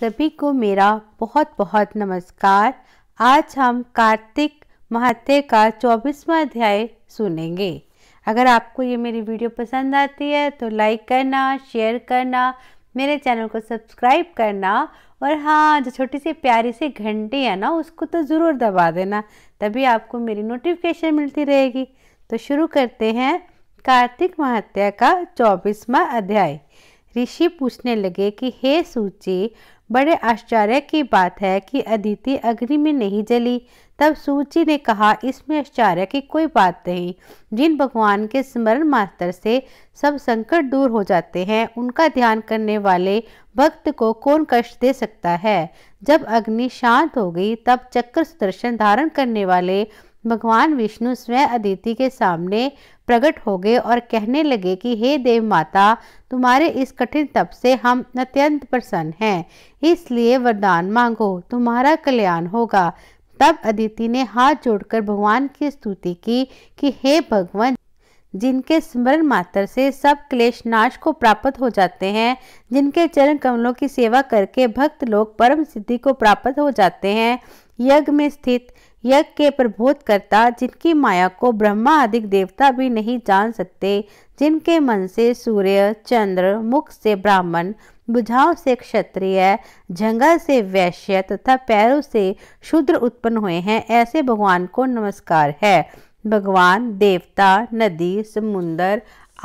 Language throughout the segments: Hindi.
सभी को मेरा बहुत बहुत नमस्कार आज हम कार्तिक महात्य का चौबीसवा अध्याय सुनेंगे अगर आपको ये मेरी वीडियो पसंद आती है तो लाइक करना शेयर करना मेरे चैनल को सब्सक्राइब करना और हाँ जो छोटी सी प्यारी सी घंटी है ना उसको तो ज़रूर दबा देना तभी आपको मेरी नोटिफिकेशन मिलती रहेगी तो शुरू करते हैं कार्तिक महात्या का चौबीसवा अध्याय ऋषि पूछने लगे कि हे सूची बड़े आश्चर्य की बात है कि अदिति अग्नि में नहीं जली तब सूची ने कहा इसमें आश्चर्य की कोई बात नहीं जिन भगवान के स्मरण मास्तर से सब संकट दूर हो जाते हैं उनका ध्यान करने वाले भक्त को कौन कष्ट दे सकता है जब अग्नि शांत हो गई तब चक्र सुदर्शन धारण करने वाले भगवान विष्णु स्वयं अदिति के सामने प्रकट हो गए और कहने लगे कि हे देव माता तुम्हारे इस कठिन तप से हम अत्यंत प्रसन्न हैं इसलिए वरदान मांगो तुम्हारा कल्याण होगा तब अदिति ने हाथ जोड़कर भगवान की स्तुति की कि हे भगवान जिनके स्मरण मात्र से सब क्लेश नाश को प्राप्त हो जाते हैं जिनके चरण कमलों की सेवा करके भक्त लोग परम सिद्धि को प्राप्त हो जाते हैं यज्ञ में स्थित यज्ञ के प्रबोधकर्ता जिनकी माया को ब्रह्मा आदि देवता भी नहीं जान सकते जिनके मन से सूर्य चंद्र मुख से ब्राह्मण बुझाव से क्षत्रिय झंगा से वैश्य तथा पैरों से शूद्र उत्पन्न हुए हैं ऐसे भगवान को नमस्कार है भगवान देवता नदी समुंदर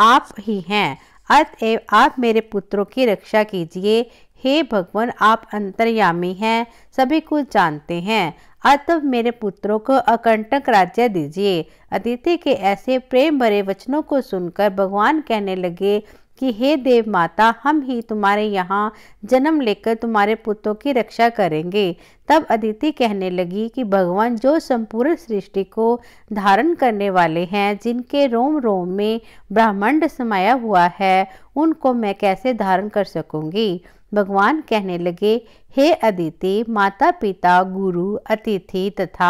आप ही हैं अतएव आप मेरे पुत्रों की रक्षा कीजिए हे भगवान आप अंतर्यामी हैं सभी कुछ जानते हैं अतव हाँ, मेरे पुत्रों को अकंटक राज्य दीजिए अदिति के ऐसे प्रेम भरे वचनों को सुनकर भगवान कहने लगे कि हे देव माता हम ही तुम्हारे यहाँ जन्म लेकर तुम्हारे पुत्रों की रक्षा करेंगे तब अदिति कहने लगी कि भगवान जो संपूर्ण सृष्टि को धारण करने वाले हैं जिनके रोम रोम में ब्रह्मांड समाया हुआ है उनको मैं कैसे धारण कर सकूँगी भगवान कहने लगे हे अदिति माता पिता गुरु अतिथि तथा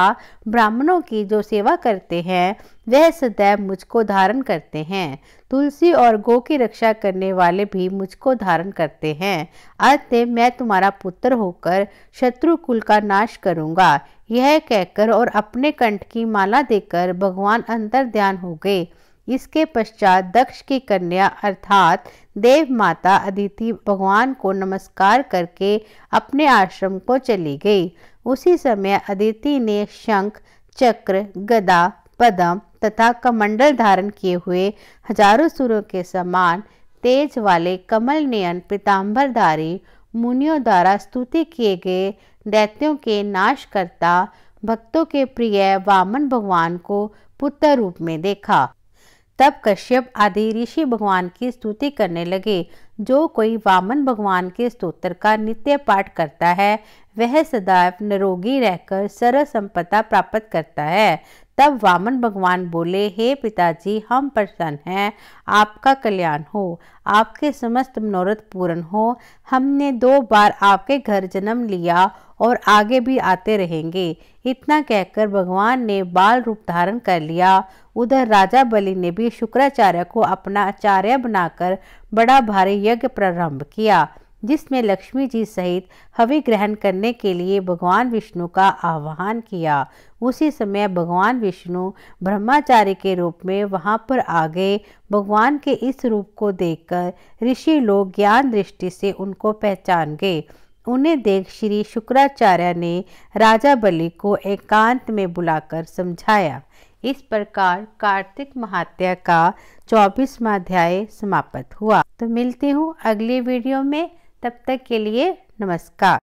ब्राह्मणों की जो सेवा करते हैं वह सदैव मुझको धारण करते हैं तुलसी और गो की रक्षा करने वाले भी मुझको धारण करते हैं अतः मैं तुम्हारा पुत्र होकर शत्रु कुल का नाश करूँगा यह कहकर और अपने कंठ की माला देकर भगवान अंतर ध्यान हो गए इसके पश्चात दक्ष की कन्या अर्थात देव माता अदिति भगवान को नमस्कार करके अपने आश्रम को चली गई उसी समय अदिति ने शंख चक्र गदा पदम तथा कमंडल धारण किए हुए हजारों सुरों के समान तेज वाले कमल नयन पीताम्बरधारी मुनियों द्वारा स्तुति किए गए दैत्यों के नाशकर्ता भक्तों के प्रिय वामन भगवान को पुत्र रूप में देखा तब कश्यप आदि ऋषि भगवान की स्तुति करने लगे जो कोई वामन भगवान के स्तोत्र का नित्य पाठ करता है वह सदैव निरोगी रहकर सर्व संपदा प्राप्त करता है तब वामन भगवान बोले हे पिताजी हम प्रसन्न हैं आपका कल्याण हो आपके समस्त मनोरथ पूर्ण हो हमने दो बार आपके घर जन्म लिया और आगे भी आते रहेंगे इतना कहकर भगवान ने बाल रूप धारण कर लिया उधर राजा बलि ने भी शुक्राचार्य को अपना आचार्य बनाकर बड़ा भारी यज्ञ प्रारंभ किया जिसमें लक्ष्मी जी सहित हवि ग्रहण करने के लिए भगवान विष्णु का आह्वान किया उसी समय भगवान विष्णु ब्रह्माचारी के रूप में वहाँ पर आ गए भगवान के इस रूप को देखकर ऋषि लोग ज्ञान दृष्टि से उनको पहचान गए उन्हें देख श्री शुक्राचार्य ने राजा बलि को एकांत में बुलाकर समझाया इस प्रकार कार्तिक महात्या का चौबीसवा अध्याय समाप्त हुआ तो मिलती हूँ अगली वीडियो में तब तक के लिए नमस्कार